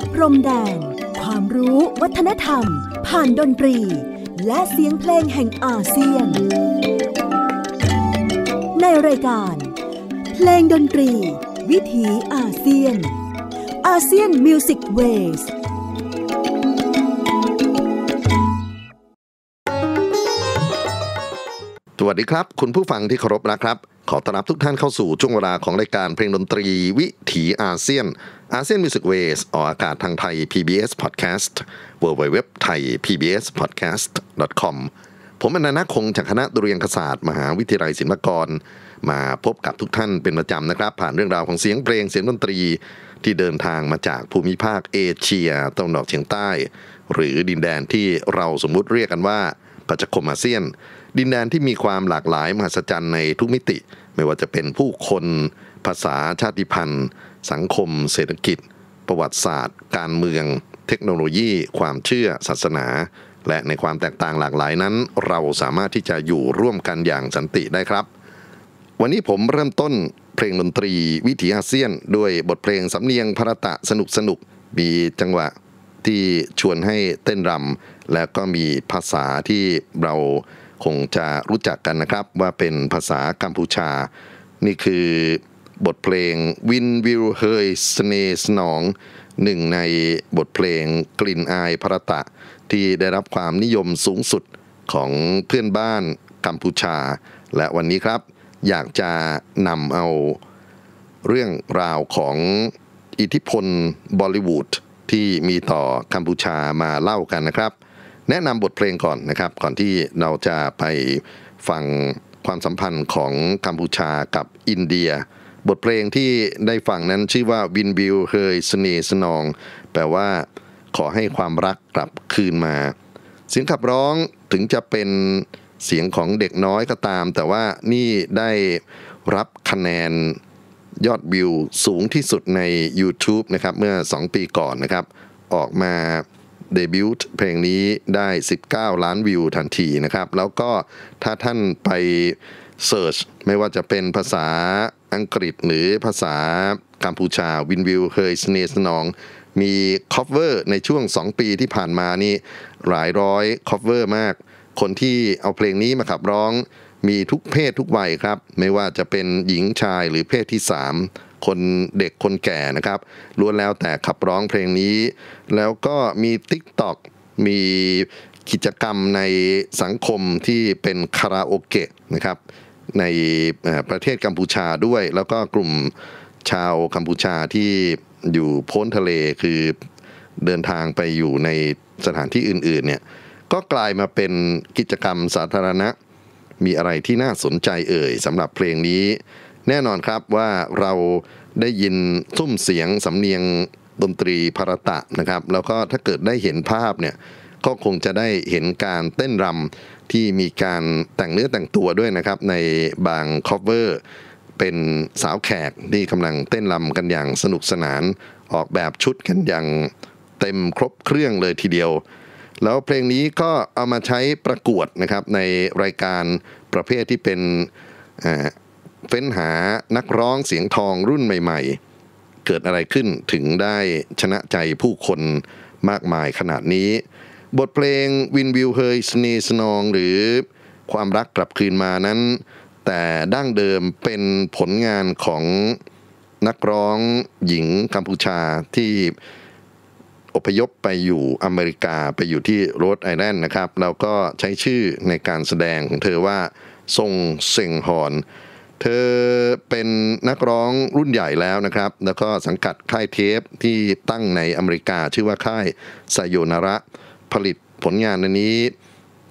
ดพรมแดนความรู้วัฒนธรรม ผ่านดนตรี และเสียงเพลงแห่งอาเซียน ในรายการ เพลงดนตรี วิถีอาเซียนอาเซียนมิวสิกเวสวัสดีครับ คุณผู้ฟังที่เคารพนะครับ ขอต้อนรับทุกท่านเข้าสู่ช่วงเวลาของรายการเพลงดนตรีวิถีอาเซียน อาเซียนมิวสิกเวสออกอากาศทางไทย PBS Podcast w w w t h a i PBS Podcast com ผมอนันต์คงจากคณะดุเรียนศาสตร์มหาวิทยาลัยศิลปากร มาพบกับทุกท่านเป็นประจำนะครับ ผ่านเรื่องราวของเสียงเพลงเสียงดนตรีที่เดินทางมาจากภูมิภาคเอเชียตะวันออกเฉียงใต้ หรือดินแดนที่เราสมมุติเรียกกันว่าปัจจคมอาเซียนดินแดนที่มีความหลากหลายมหัศจรรย์ในทุกมิติ ไม่ว่าจะเป็นผู้คนภาษาชาติพันธุ์ สังคมเศรษฐกิจ ประวัติศาสตร์ การเมืองเทคโนโลยี ความเชื่อศาสนา และในความแตกต่างหลากหลายนั้น เราสามารถที่จะอยู่ร่วมกันอย่างสันติได้ครับ วันนี้ผมเริ่มต้นเพลงดนตรีวิถีอาเซียน ด้วยบทเพลงสำเนียงพระตะสนุกสนุกมีจังหวะที่ชวนให้เต้นรำและก็มีภาษาที่เราคงจะรู้จักกันนะครับว่าเป็นภาษากัมพูชา นี่คือบทเพลงวินวิลเฮยสเนสนองหนึ่งในบทเพลงกลิ่นอายพระตะที่ได้รับความนิยมสูงสุดของเพื่อนบ้านกัมพูชา และวันนี้ครับอยากจะนำเอา เรื่องราวของอิทธิพลบอลิวูดที่มีต่อกัมพูชามาเล่ากันนะครับแนะนำบทเพลงก่อนนะครับก่อนที่เราจะไปฟังความสัมพันธ์ของกัมพูชากับอินเดีย บทเพลงที่ได้ฟังนั้นชื่อว่าวินวิวเฮยสเนสนอง แปลว่าขอให้ความรักกลับคืนมา เสียงขับร้องถึงจะเป็นเสียงของเด็กน้อยก็ตาม แต่ว่านี่ได้รับคะแนนยอดวิวสูงที่สุดใน YouTube นะครับเมื่อ 2 ปีก่อนนะครับ ออกมาเดบิวต์เพลงนี้ได้ 19 ล้านวิวทันทีนะครับ แล้วก็ถ้าท่านไปเซิร์ชไม่ว่าจะเป็นภาษาอังกฤษหรือภาษากัมพูชาวินวิวเฮยสเนสนองมีคอฟเวอร์ในช่วง 2 ปีที่ผ่านมานี่หลายร้อยคอฟเวอร์มาก คนที่เอาเพลงนี้มาขับร้องมีทุกเพศทุกวัยครับ ไม่ว่าจะเป็นหญิงชายหรือเพศที่ 3คนเด็กคนแก่นะครับล้วนแล้วแต่ขับร้องเพลงนี้แล้วก็มี TikTok มีกิจกรรมในสังคมที่เป็นคาราโอเกะนะครับในประเทศกัมพูชาด้วย แล้วก็กลุ่มชาวกัมพูชาที่อยู่พ้นทะเลคือเดินทางไปอยู่ในสถานที่อื่นๆเนี่ยก็กลายมาเป็นกิจกรรมสาธารณะมีอะไรที่น่าสนใจเอ่ยสำหรับเพลงนี้แน่นอนครับว่าเราได้ยินซุ้มเสียงสำเนียงดนตรีพารตะนะครับ แล้วก็ถ้าเกิดได้เห็นภาพเนี่ยก็คงจะได้เห็นการเต้นรำที่มีการแต่งเนื้อแต่งตัวด้วยนะครับ ในบางคอฟเวอร์เป็นสาวแขกที่กำลังเต้นรำกันอย่างสนุกสนานออกแบบชุดกันอย่างเต็มครบเครื่องเลยทีเดียว แล้วเพลงนี้ก็เอามาใช้ประกวดนะครับในรายการประเภทที่เป็นเฟ้นหานักร้องเสียงทองรุ่นใหม่ ๆ เกิดอะไรขึ้นถึงได้ชนะใจผู้คนมากมายขนาดนี้ บทเพลงวินวิวเฮย สนีสนองหรือความรักกลับคืนมานั้น แต่ดั้งเดิมเป็นผลงานของนักร้องหญิงกัมพูชาที่อพยพไปอยู่อเมริกาไปอยู่ที่โรดไอแลนด์นะครับแล้วก็ใช้ชื่อในการแสดงของเธอว่าทรงเซิงหอนเธอเป็นนักร้องรุ่นใหญ่แล้วนะครับ แล้วก็สังกัดค่ายเทปที่ตั้งในอเมริกา ชื่อว่าค่ายไซโยนาระผลิตผลงานใันนี้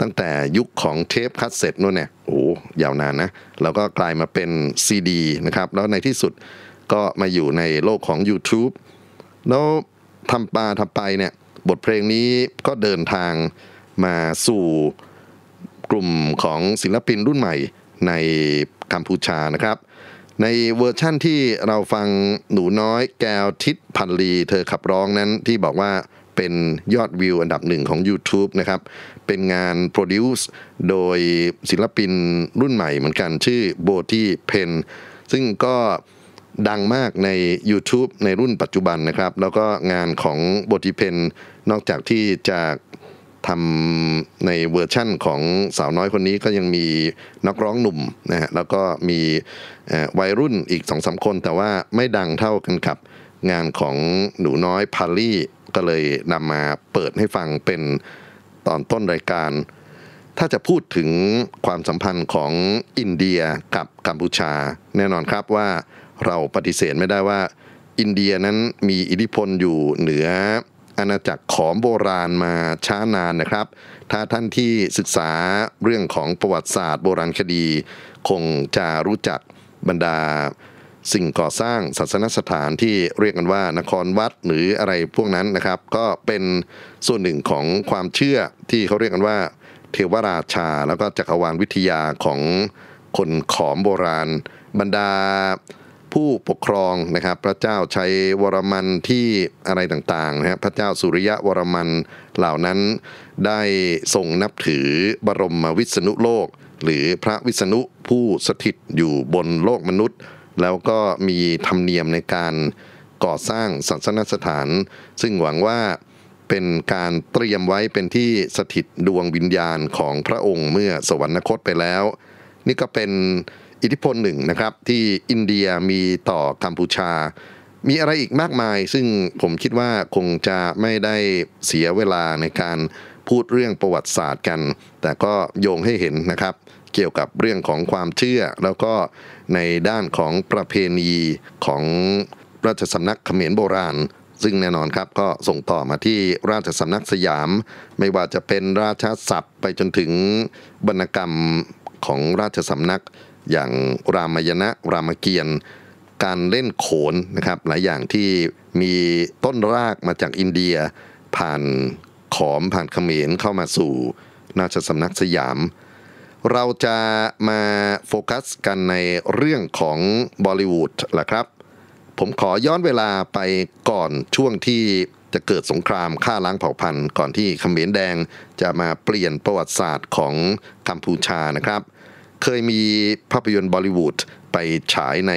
ตั้งแต่ยุคของเทปคัสเซ็ตนู่นเนี่ยโอ้ยาวนานนะแล้วก็กลายมาเป็นซีดีนะครับ แล้วในที่สุดก็มาอยู่ในโลกของ YouTube แล้วทำปาทำไปเนี่ยบทเพลงนี้ก็เดินทางมาสู่กลุ่มของศิลปินรุ่นใหม่ในกัมพูชานะครับ ในเวอร์ชั่นที่เราฟังหนูน้อยแก้วทิศพันลีเธอขับร้องนั้นที่บอกว่าเป็นยอดวิวอันดับหนึ่งของ YouTube นะครับเป็นงานโปรดิวซ์โดยศิลปินรุ่นใหม่เหมือนกันชื่อโบตี้เพนซึ่งก็ดังมากใน YouTube ในรุ่นปัจจุบันนะครับ แล้วก็งานของโบตี้เพนนอกจากที่จะทำในเวอร์ชั่นของสาวน้อยคนนี้ก็ยังมีนักร้องหนุ่มนะฮะแล้วก็มีวัยรุ่นอีกสองสาคน แต่ว่าไม่ดังเท่ากันกับ งานของหนูน้อยพารี่ ก็เลยนำมาเปิดให้ฟังเป็นตอนต้นรายการ ถ้าจะพูดถึงความสัมพันธ์ของอินเดียกับกัมพูชา แน่นอนครับว่าเราปฏิเสธไม่ได้ว่าอินเดียนั้นมีอิทธิพลอยู่เหนืออาณาจักรขอมโบราณมาช้านานนะครับ ถ้าท่านที่ศึกษาเรื่องของประวัติศาสตร์ โบราณคดี คงจะรู้จักบรรดา สิ่งก่อสร้างศาสนสถานที่เรียกกันว่า นครวัดหรืออะไรพวกนั้นนะครับ ก็เป็นส่วนหนึ่งของความเชื่อที่เขาเรียกกันว่าเทวราชาแล้วก็จักรวาลวิทยาของคนขอมโบราณบรรดาผู้ปกครองนะครับพระเจ้าชัยวรมันที่อะไรต่างๆนะครับพระเจ้าสุริยะวรมันเหล่านั้นได้ทรงนับถือบรมวิษณุโลกหรือพระวิษณุผู้สถิตอยู่บนโลกมนุษย์ แล้วก็มีธรรมเนียมในการก่อสร้างศาสนสถาน ซึ่งหวังว่าเป็นการเตรียมไว้เป็นที่สถิตดวงวิญญาณของพระองค์เมื่อสวรรคตไปแล้ว นี่ก็เป็นอิทธิพลหนึ่งนะครับที่อินเดียมีต่อกัมพูชา มีอะไรอีกมากมาย ซึ่งผมคิดว่าคงจะไม่ได้เสียเวลาในการพูดเรื่องประวัติศาสตร์กัน แต่ก็โยงให้เห็นนะครับ เกี่ยวกับเรื่องของความเชื่อแล้วก็ในด้านของประเพณีของราชสำนักเขมรโบราณ ซึ่งแน่นอนครับ ก็ส่งต่อมาที่ราชสำนักสยาม ไม่ว่าจะเป็นราชสศัพท์ไปจนถึงบรรณกรรมของราชสำนักอย่างรามยณะรามเกียรติการเล่นโขนนะครับ หลายอย่างที่มีต้นรากมาจากอินเดียผ่านขอมผ่านเขมรเข้ามาสู่ราชสำนักสยาม เราจะมาโฟกัสกันในเรื่องของบอลิวูดแหละครับผมขอย้อนเวลาไปก่อนช่วงที่จะเกิดสงครามฆ่าล้างเผ่าพันธุ์ก่อนที่เขมรแดงจะมาเปลี่ยนประวัติศาสตร์ของกัมพูชานะครับเคยมีภาพยนตร์บอลิวูดไปฉายใน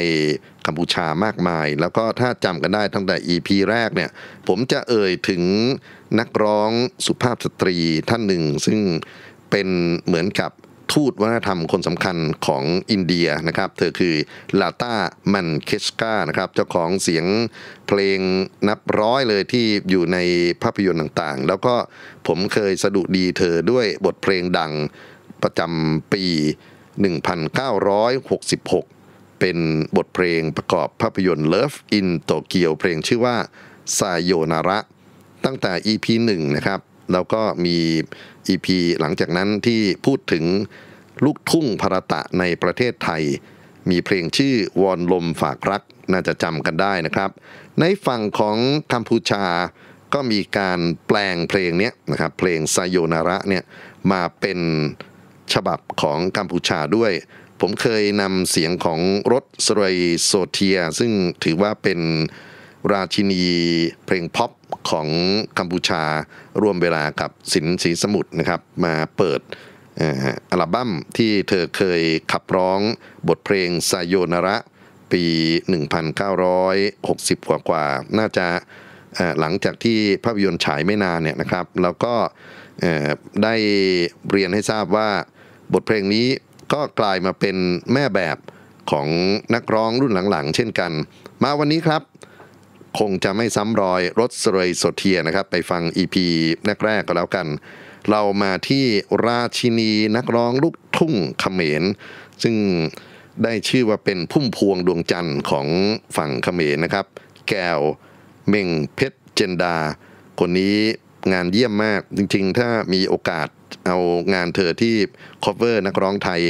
กัมพูชามากมาย แล้วก็ถ้าจำกันได้ตั้งแต่ EP แรกเนี่ย ผมจะเอ่ยถึงนักร้องสุภาพสตรีท่านหนึ่ง ซึ่งเป็นเหมือนกับทูตวัฒนธรรมคนสำคัญของอินเดียนะครับ เธอคือลาตา มันเคชกานะครับ เจ้าของเสียงเพลงนับร้อยเลยที่อยู่ในภาพยนตร์ต่างๆ แล้วก็ผมเคยสะดุดีเธอด้วยบทเพลงดังประจำปี1966 เป็นบทเพลงประกอบภาพยนตร์ Love in Tokyo เพลงชื่อว่าซาโยนาระตั้งแต่ EP 1นะครับ แล้วก็มี EP หลังจากนั้นที่พูดถึงลูกทุ่งพรตะในประเทศไทย มีเพลงชื่อวอนลมฝากรัก น่าจะจำกันได้นะครับ ในฝั่งของกัมพูชา ก็มีการแปลงเพลงนี้นะครับ เพลงซาโยนาระเนี่ย มาเป็นฉบับของกัมพูชาด้วย ผมเคยนำเสียงของรถสรยโซเทีย ซึ่งถือว่าเป็นราชินีเพลงพ็อปของกัมพูชาร่วมเวลากับสินสีสมุทรนะครับมาเปิดอัลบั้มที่เธอเคยขับร้องบทเพลงไซโยนาระปี 1960กว่ากว่า น่าจะหลังจากที่ภาพยนตร์ฉายไม่นานเนี่ยนะครับ แล้วก็ได้เรียนให้ทราบว่าบทเพลงนี้ก็กลายมาเป็นแม่แบบของนักร้องรุ่นหลังๆเช่นกัน มาวันนี้ครับ คงจะไม่ซ้ำรอยรถสเรยสดเทียนะครับไปฟัง EP แรกแรกก็แล้วกัน เรามาที่ราชินีนักร้องลูกทุ่งเขมร ซึ่งได้ชื่อว่าเป็นพุ่มพวงดวงจันทร์ของฝั่งเขมรนะครับ แก้วเม่งเพชรเจนดา คนนี้งานเยี่ยมมากจริงๆถ้ามีโอกาสเอางานเธอที่ cover นักร้องไทย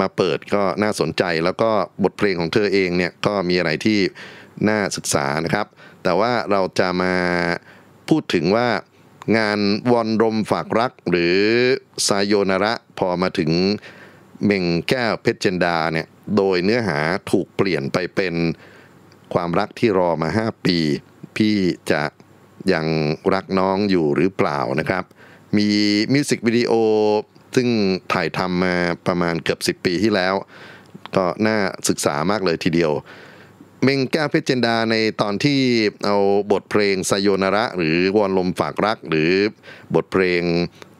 มาเปิดก็น่าสนใจ แล้วก็บทเพลงของเธอเองเนี่ยก็มีอะไรที่น่าศึกษานะครับ แต่ว่าเราจะมาพูดถึงว่า งานวอนรมฝากรักหรือซายโยนาระพอมาถึงเม่งแก้วเพชรเจนดาเนี่ยโดยเนื้อหาถูกเปลี่ยนไปเป็นความรักที่รอมา 5 ปี พี่จะยังรักน้องอยู่หรือเปล่านะครับมีมิวสิกวิดีโอซึ่งถ่ายทำมาประมาณเกือบ 10 ปีที่แล้ว ก็น่าศึกษามากเลยทีเดียว เมงแก้วเพชรเจนดาในตอนที่เอาบทเพลงไซโยนาระหรือวอนลมฝากรัก หรือบทเพลง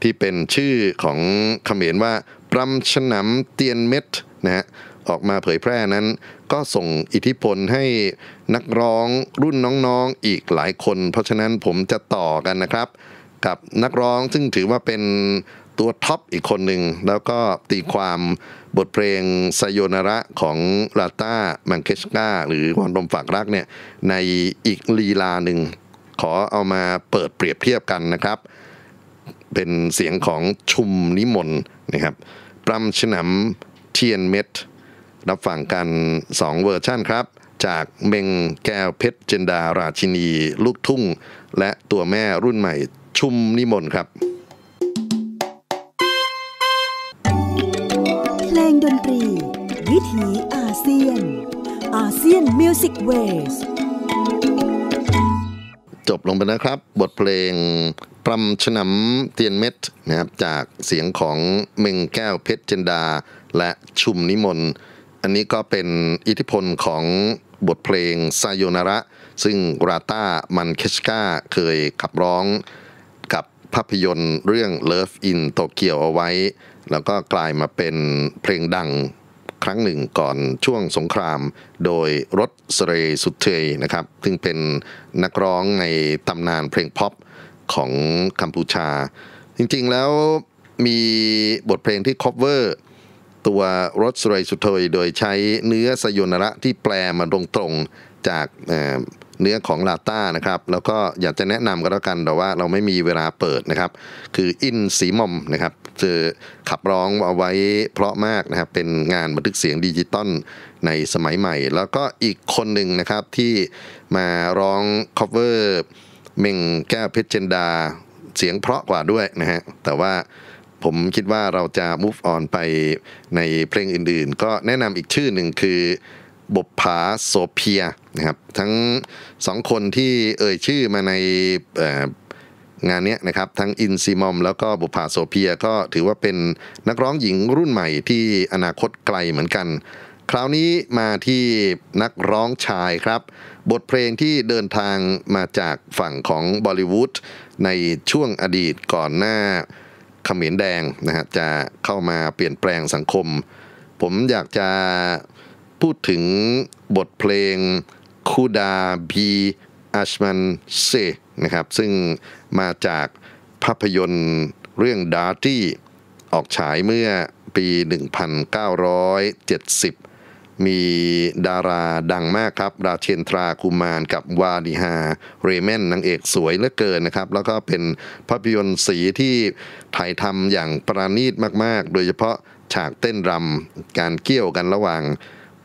ที่เป็นชื่อของเขมรว่า ปรำฉนำเตียนเม็ดนะฮะออกมาเผยแพร่นั้น ก็ส่งอิทธิพลให้นักร้องรุ่นน้องๆออีกหลายคน เพราะฉะนั้นผมจะต่อกันนะครับกับนักร้องซึ่งถือว่าเป็นตัวท็อปอีกคนหนึ่งแล้วก็ตีความบทเพลงไซโยนาระของลาต้ามงเคชกาหรือวอนลมฝากรักเนี่ย ในอีกลีลาหนึ่ง ขอเอามาเปิดเปรียบเทียบกันนะครับ เป็นเสียงของชุมนิมนต์นะครับปรำฉนำเทียนเม็ด รับฟังกัน 2 เวอร์ชั่นครับ จากเมงแก้วเพชรเจนดาราชินีลูกทุ่งและตัวแม่รุ่นใหม่ ชุมนิมนต์ครับเพลงดนตรี วิถีอาเซียนอาเซียนมิวสิกเวสจบลงไปนะครับบทเพลง ปรำฉนำเตียนเม็ดนะครับจากเสียงของเมงแก้วเพชรเจนดา และชุมนิมนต์ อันนี้ก็เป็นอิทธิพลของบทเพลงไซโยนาระซึ่งราต้ามันเคชกาเคยขับร้องกับภาพยนตร์เรื่อง Love in Tokyo เอาไว้ แล้วก็กลายมาเป็นเพลงดังครั้งหนึ่งก่อนช่วงสงคราม โดยรถสเรสุเทยนะครับ ซึ่งเป็นนักร้องในตำนานเพลงพ็อปของกัมพูชา จริงๆแล้วมีบทเพลงที่คอฟเวอร์ ตัวรถสเรสุดเทยโดยใช้เนื้อสยนระที่แปลมาตรง ๆจากเนื้อของลาต้านะครับ แล้วก็อยากจะแนะนำก็แล้วกัน แต่ว่าเราไม่มีเวลาเปิดนะครับ คืออินสีมอมนะครับจะขับร้องเอาไว้เพราะมากนะครับ เป็นงานบันทึกเสียงดิจิตอลในสมัยใหม่ แล้วก็อีกคนหนึ่งนะครับที่มาร้องคอเวอร์ เม่งแก้วเพชรเจนดา เสียงเพราะกว่าด้วยนะฮะ แต่ว่าผมคิดว่าเราจะ move on ไปในเพลงอื่น ๆ ก็แนะนำอีกชื่อหนึ่งคือบผาโสเพียนะครับทั้งสองคนที่ เอ่ยชื่อมาในงานนี้นะครับ ทั้งอินซีมอมแล้วก็บุภาโสเพียก็ถือว่าเป็นนักร้องหญิงรุ่นใหม่ ที่อนาคตไกลเหมือนกัน คราวนี้มาที่นักร้องชายครับ บทเพลงที่เดินทางมาจากฝั่งของบอลิวูดในช่วงอดีตก่อนหน้าขมนแดงนะฮะจะเข้ามาเปลี่ยนแปลงสังคม ผมอยากจะพูดถึงบทเพลงคูดาบีอัชมันเซนะครับซึ่งมาจากภาพยนตร์เรื่องดาร์ตี้ออกฉายเมื่อปี 1970 มีดาราดังมากครับ ราเชนทราคุมานกับวาดิฮาเรเมนนางเอกสวยเหลือเกินนะครับ แล้วก็เป็นภาพยนตร์สีที่ถ่ายทำอย่างประณีตมาก ๆ โดยเฉพาะฉากเต้นรำการเกี่ยวกันระหว่าง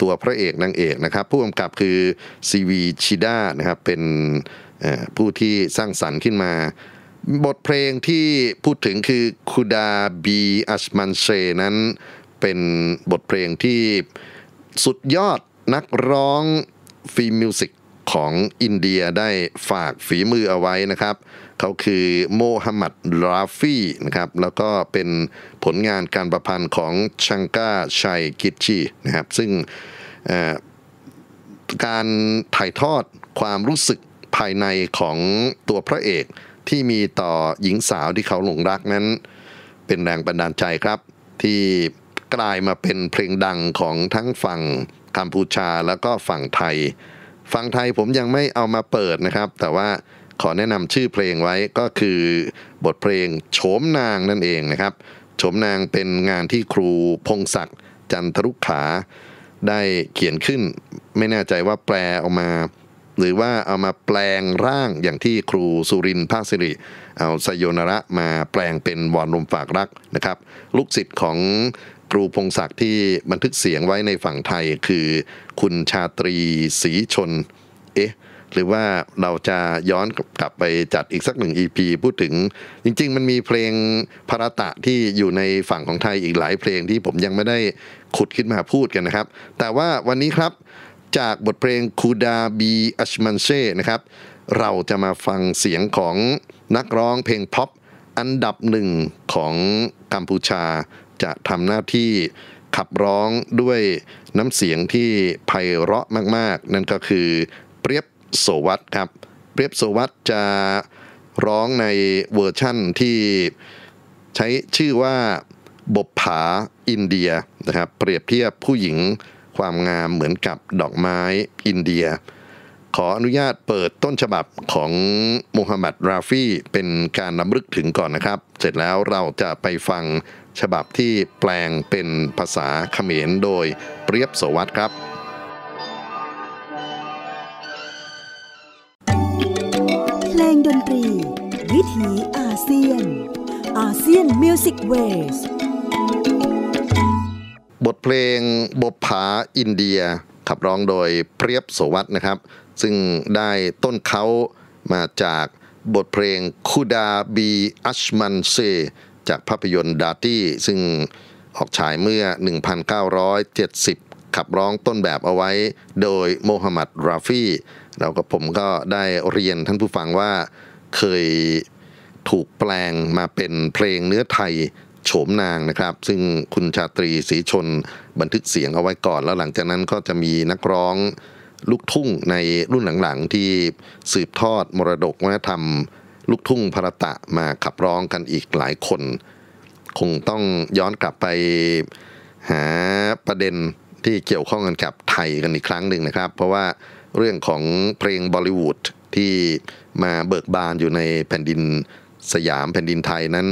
ตัวพระเอกนางเอกนะครับ ผู้กำกับคือซีวีชิด้านะครับ เป็นผู้ที่สร้างสรรค์ขึ้นมา บทเพลงที่พูดถึงคือคูดาบีอัชมันเชนั้นเป็นบทเพลงที่สุดยอดนักร้องฟิล์มมิวสิกของอินเดียได้ฝากฝีมือเอาไว้นะครับเขาคือโมฮัมหมัดราฟี่นะครับแล้วก็เป็นผลงานการประพันธ์ของชังกาชัยกิจชีนะครับซึ่งการถ่ายทอดความรู้สึกภายในของตัวพระเอก ที่มีต่อหญิงสาวที่เขาหลงรักนั้น เป็นแรงบันดาลใจครับ ที่กลายมาเป็นเพลงดังของทั้งฝั่งกัมพูชาแล้วก็ฝั่งไทยฝั่งไทยผมยังไม่เอามาเปิดนะครับแต่ว่าขอแนะนำชื่อเพลงไว้ก็คือบทเพลงโฉมนางนั่นเองนะครับโฉมนางเป็นงานที่ครูพงศักดิ์จันทรุขา ได้เขียนขึ้น ไม่แน่ใจว่าแปลออกมา หรือว่าเอามาแปลงร่างอย่างที่ครูสุรินทร์ภาคสิริเอาสยนระมาแปลงเป็นวอนลมฝากรักนะครับ ลูกศิษย์ของครูพงศักดิ์ที่บันทึกเสียงไว้ในฝั่งไทยคือ คุณชาตรีศรีชน เอ๊ะหรือว่าเราจะย้อนกลับไป จัดอีกสักหนึ่ง EP พูดถึง จริงๆ มันมีเพลงพระตะที่อยู่ในฝั่งของไทยอีกหลายเพลงที่ผมยังไม่ได้ขุดขึ้นมาพูดกันนะครับ แต่ว่าวันนี้ครับจากบทเพลงคูดาบีอัชมันเช่นะครับเราจะมาฟังเสียงของนักร้องเพลงพ็อป อันดับหนึ่งของกัมพูชาจะทำหน้าที่ขับร้องด้วยน้ำเสียงที่ไพเราะมากๆนั่นก็คือเปรียบโสวัตครับ เปียบโสวัตจะร้องในเวอร์ชั่นที่ใช้ชื่อว่าบบผาอินเดียนะครับเปรียบเทียบผู้หญิงความงามเหมือนกับดอกไม้อินเดีย ขออนุญาตเปิดต้นฉบับของมูฮัมหมัด ราฟี่เป็นการนำลึกถึงก่อนนะครับ เสร็จแล้วเราจะไปฟังฉบับที่แปลงเป็นภาษาเขมร โดยเปรียบโสวัตครับวิถีอาเซียนอาเซียนมิวสิกเวสบทเพลงบทผาอินเดียขับร้องโดยเพียบโสวัตนะครับ ซึ่งได้ต้นเขามาจากบทเพลงคูดาบีอัชมันเซ จากภาพยนตร์ดาตี้ซึ่งออกฉายเมื่อ 1970 ขับร้องต้นแบบเอาไว้ โดยโมฮัมหมัดราฟี่แล้วก็ผมก็ได้เรียนท่านผู้ฟังว่าเคยถูกแปลงมาเป็นเพลงเนื้อไทยโฉมนางนะครับ ซึ่งคุณชาตรีศรีชนบันทึกเสียงเอาไว้ก่อน แล้วหลังจากนั้นก็จะมีนักร้องลูกทุ่งในรุ่นหลังๆ ที่สืบทอดมรดกวัฒนธรรม ลูกทุ่งพระตะมาขับร้องกันอีกหลายคน คงต้องย้อนกลับไปหาประเด็นที่เกี่ยวข้องกันกับไทยกันอีกครั้งหนึ่งนะครับ เพราะว่าเรื่องของเพลงบอลิวูดที่มาเบิกบานอยู่ในแผ่นดินสยามแผ่นดินไทยนั้น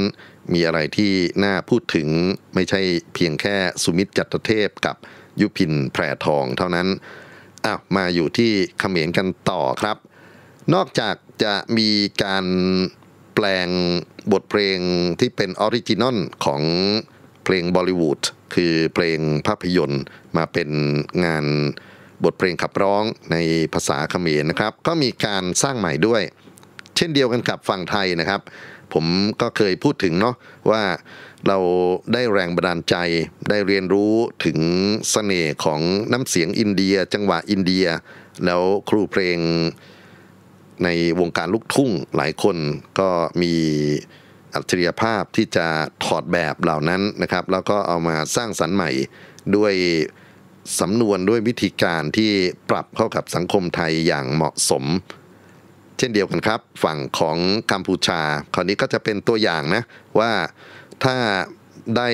มีอะไรที่น่าพูดถึงไม่ใช่เพียงแค่สุมิตรจัตเทพ กับยุพินแพรทองเท่านั้นอ้าวมาอยู่ที่เขมรกันต่อครับ นอกจากจะมีการแปลงบทเพลงที่เป็นออริจินอลของเพลงบอลิวูดคือเพลงภาพยนตร์มาเป็นงานบทเพลงขับร้องในภาษาเขมรนะครับ ก็มีการสร้างใหม่ด้วย เช่นเดียวกันกับฝั่งไทยนะครับ ผมก็เคยพูดถึงเนาะว่าเราได้แรงบันดาลใจได้เรียนรู้ถึงสเสน่ห์ของน้ำเสียงอินเดียจังหวะอินเดีย แล้วครูเพลงในวงการลูกทุ่งหลายคน ก็มีอัจฉริยภาพที่จะถอดแบบเหล่านั้นนะครับ แล้วก็เอามาสร้างสรรค์ใหม่ด้วยสำนวนด้วยวิธีการที่ปรับเข้ากับสังคมไทยอย่างเหมาะสม เช่นเดียวกันครับฝั่งของกัมพูชา คราวนี้ก็จะเป็นตัวอย่างนะว่าถ้าได้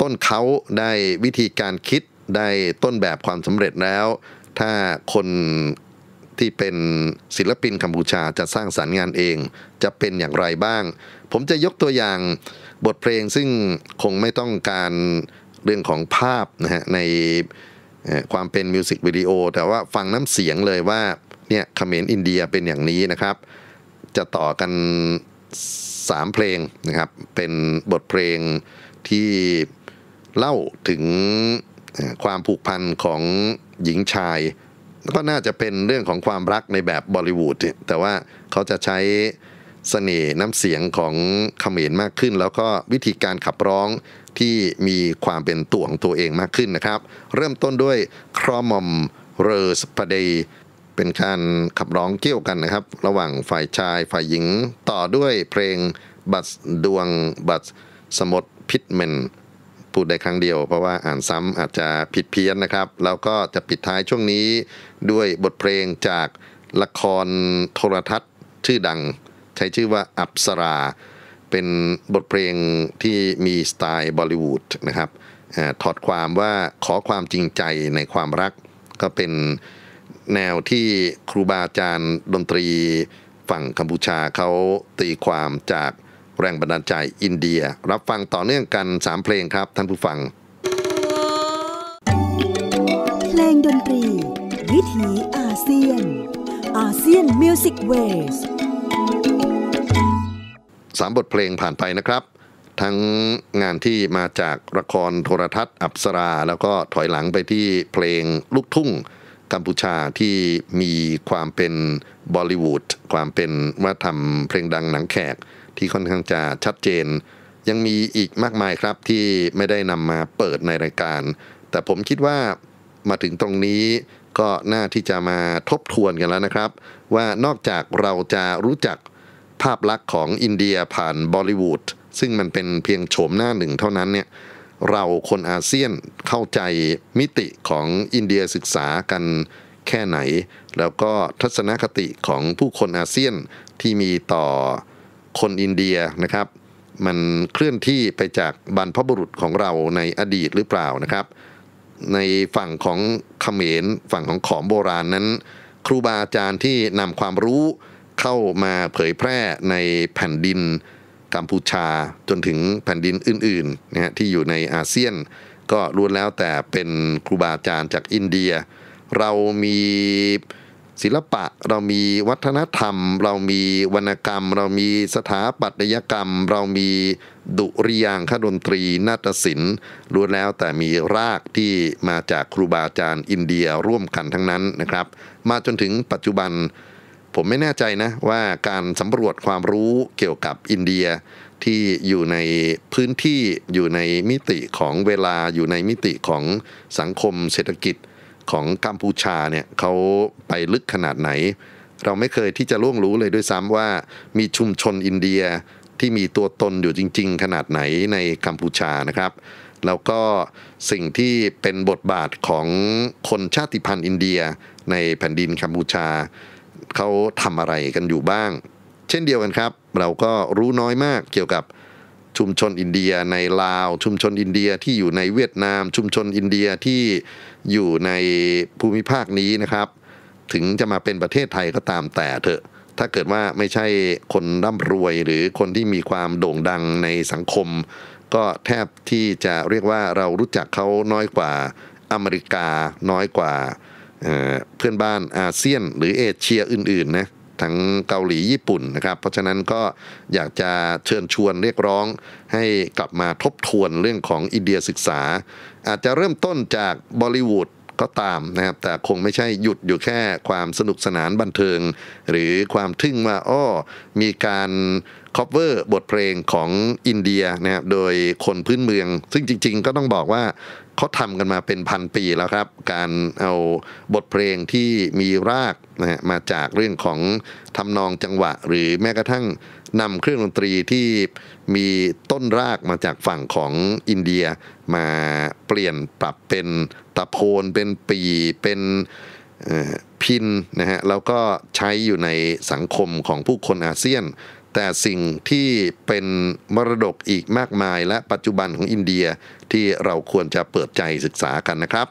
ต้นเขาได้วิธีการคิดได้ต้นแบบความสำเร็จแล้ว ถ้าคนที่เป็นศิลปินกัมพูชาจะสร้างสารรค์งานเองจะเป็นอย่างไรบ้าง ผมจะยกตัวอย่างบทเพลงซึ่งคงไม่ต้องการเรื่องของภาพนะฮะในความเป็นมิวสิกวิดีโอแต่ว่าฟังน้ำเสียงเลยว่าเนี่ยเขมรอินเดียเป็นอย่างนี้นะครับ จะต่อกัน 3 เพลงนะครับ เป็นบทเพลงที่เล่าถึงความผูกพันของหญิงชายก็น่าจะเป็นเรื่องของความรักในแบบบอลิวูดแต่ว่าเขาจะใช้สน่ห์น้ำเสียงของเขมรมากขึ้น แล้วก็วิธีการขับร้องที่มีความเป็นตัวของตัวเองมากขึ้นนะครับ เริ่มต้นด้วยครอมอมเรอสปเดยเป็นการขับร้องเกี่ยวกันนะครับ ระหว่างฝ่ายชายฝ่ายหญิง ต่อด้วยเพลงบัตดวงบัตสมดพิทเมนพูดได้ครั้งเดียว เพราะว่าอ่านซ้ำอาจจะผิดเพี้ยนนะครับ แล้วก็จะปิดท้ายช่วงนี้ด้วยบทเพลงจากละครโทรทัศน์ชื่อดังใช้ชื่อว่าอับสรา เป็นบทเพลงที่มีสไตล์บอลิวูดนะครับถอดความว่าขอความจริงใจในความรัก ก็เป็นแนวที่ครูบาอาจารย์ดนตรี ฝั่งกัมพูชาเขาตีความจากแรงบันดาลใจอินเดีย รับฟังต่อเนื่องกัน 3 เพลงครับ ท่านผู้ฟัง เพลงดนตรี วิถีอาเซียนอาเซียนมิวสิกเวส์3บทเพลงผ่านไปนะครับ ทั้งงานที่มาจากละครโทรทัศน์อับสรา แล้วก็ถอยหลังไปที่เพลงลูกทุ่งกัมพูชาที่มีความเป็นบอลิวูดความเป็นวัฒนธรรมเพลงดังหนังแขกที่ค่อนข้างจะชัดเจน ยังมีอีกมากมายครับที่ไม่ได้นำมาเปิดในรายการ แต่ผมคิดว่ามาถึงตรงนี้ก็น่าที่จะมาทบทวนกันแล้วนะครับ ว่านอกจากเราจะรู้จักภาพลักษณ์ของอินเดียผ่านบอลิวูดซึ่งมันเป็นเพียงโฉมหน้าหนึ่งเท่านั้นเนี่ยเราคนอาเซียนเข้าใจมิติของอินเดียศึกษากันแค่ไหน แล้วก็ทัศนคติของผู้คนอาเซียนที่มีต่อคนอินเดียนะครับ มันเคลื่อนที่ไปจากบรรพบุรุษของเราในอดีตหรือเปล่านะครับ ในฝั่งของเขมร ฝั่งของขอมโบราณนั้น ครูบาอาจารย์ที่นำความรู้เข้ามาเผยแพร่ในแผ่นดินกัมพูชาจนถึงแผ่นดินอื่นๆนะฮะที่อยู่ในอาเซียน ก็ล้วนแล้วแต่เป็นครูบาอาจารย์จากอินเดีย เรามีศิลปะ เรามีวัฒนธรรม เรามีวรรณกรรม เรามีสถาปัตยกรรม เรามีดุริยางคดนตรีนาฏศิลป์ล้วนแล้วแต่มีรากที่มาจากครูบาอาจารย์อินเดียร่วมกันทั้งนั้นนะครับ มาจนถึงปัจจุบันผมไม่แน่ใจนะว่าการสำรวจความรู้เกี่ยวกับอินเดียที่อยู่ในพื้นที่อยู่ในมิติของเวลาอยู่ในมิติของสังคมเศรษฐกิจของกัมพูชาเนี่ยเขาไปลึกขนาดไหน เราไม่เคยที่จะล่วงรู้เลยด้วยซ้ำว่ามีชุมชนอินเดียที่มีตัวตนอยู่จริง ๆ ขนาดไหนในกัมพูชานะครับ แล้วก็สิ่งที่เป็นบทบาทของคนชาติพันธุ์อินเดีย ในแผ่นดินกัมพูชาเขาทำอะไรกันอยู่บ้าง เช่นเดียวกันครับ เราก็รู้น้อยมากเกี่ยวกับชุมชนอินเดียในลาว ชุมชนอินเดียที่อยู่ในเวียดนาม ชุมชนอินเดียที่อยู่ในภูมิภาคนี้นะครับ ถึงจะมาเป็นประเทศไทยก็ตามแต่เถอะถ้าเกิดว่าไม่ใช่คนร่ำรวย หรือคนที่มีความโด่งดังในสังคม ก็แทบที่จะเรียกว่าเรารู้จักเขาน้อยกว่าอเมริกาน้อยกว่าเพื่อนบ้านอาเซียนหรือเอเชียอื่นๆนะทั้งเกาหลีญี่ปุ่นนะครับ เพราะฉะนั้นก็อยากจะเชิญชวนเรียกร้องให้กลับมาทบทวนเรื่องของอินเดียศึกษา อาจจะเริ่มต้นจากบอลิวูดก็ตามนะครับ แต่คงไม่ใช่หยุดอยู่แค่ความสนุกสนานบันเทิง หรือความทึ่งว่าอ้อมีการคอฟเวอร์บทเพลงของอินเดียนะครับโดยคนพื้นเมืองซึ่งจริงๆ ก็ต้องบอกว่าเขาทำกันมาเป็นพันปีแล้วครับ การเอาบทเพลงที่มีรากนะฮะมาจากเรื่องของทำนองจังหวะ หรือแม้กระทั่งนำเครื่องดนตรีที่มีต้นรากมาจากฝั่งของอินเดียมาเปลี่ยนปรับเป็นตะโพนเป็นปี เป็นพินนะฮะแล้วก็ใช้อยู่ในสังคมของผู้คนอาเซียนแต่สิ่งที่เป็นมรดกอีกมากมายและปัจจุบันของอินเดียที่เราควรจะเปิดใจศึกษากันนะครับ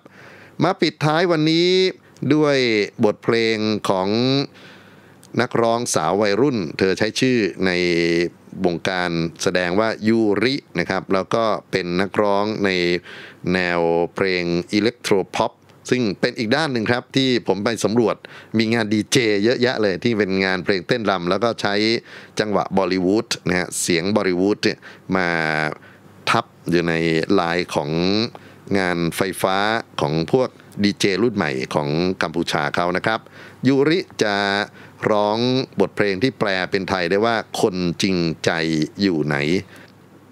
มาปิดท้ายวันนี้ด้วยบทเพลงของนักร้องสาววัยรุ่น เธอใช้ชื่อในวงการแสดงว่ายูรินะครับ แล้วก็เป็นนักร้องในแนวเพลงอิเล็กโทรพ็อปซึ่งเป็นอีกด้านหนึ่งครับที่ผมไปสำรวจมีงานดีเจเยอะแยะเลยที่เป็นงานเพลงเต้นรำแล้วก็ใช้จังหวะบอลิวูดนะฮะเสียงบอลิวูดมาทับอยู่ในลายของงานไฟฟ้าของพวกดีเจรุ่นใหม่ของกัมพูชาเขานะครับ ยูริจะร้องบทเพลงที่แปลเป็นไทยได้ว่าคนจริงใจอยู่ไหน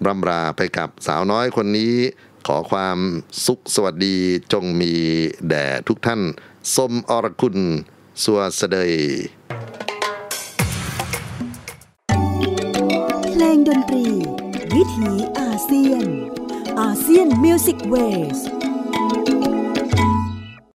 รำราไปกับสาวน้อยคนนี้ขอความสุขสวัสดีจงมีแด่ทุกท่านสมอรคุณ สัวเสดยเพลงดนตรี วิถีอาเซียน อาเซียนมิวสิกเวส์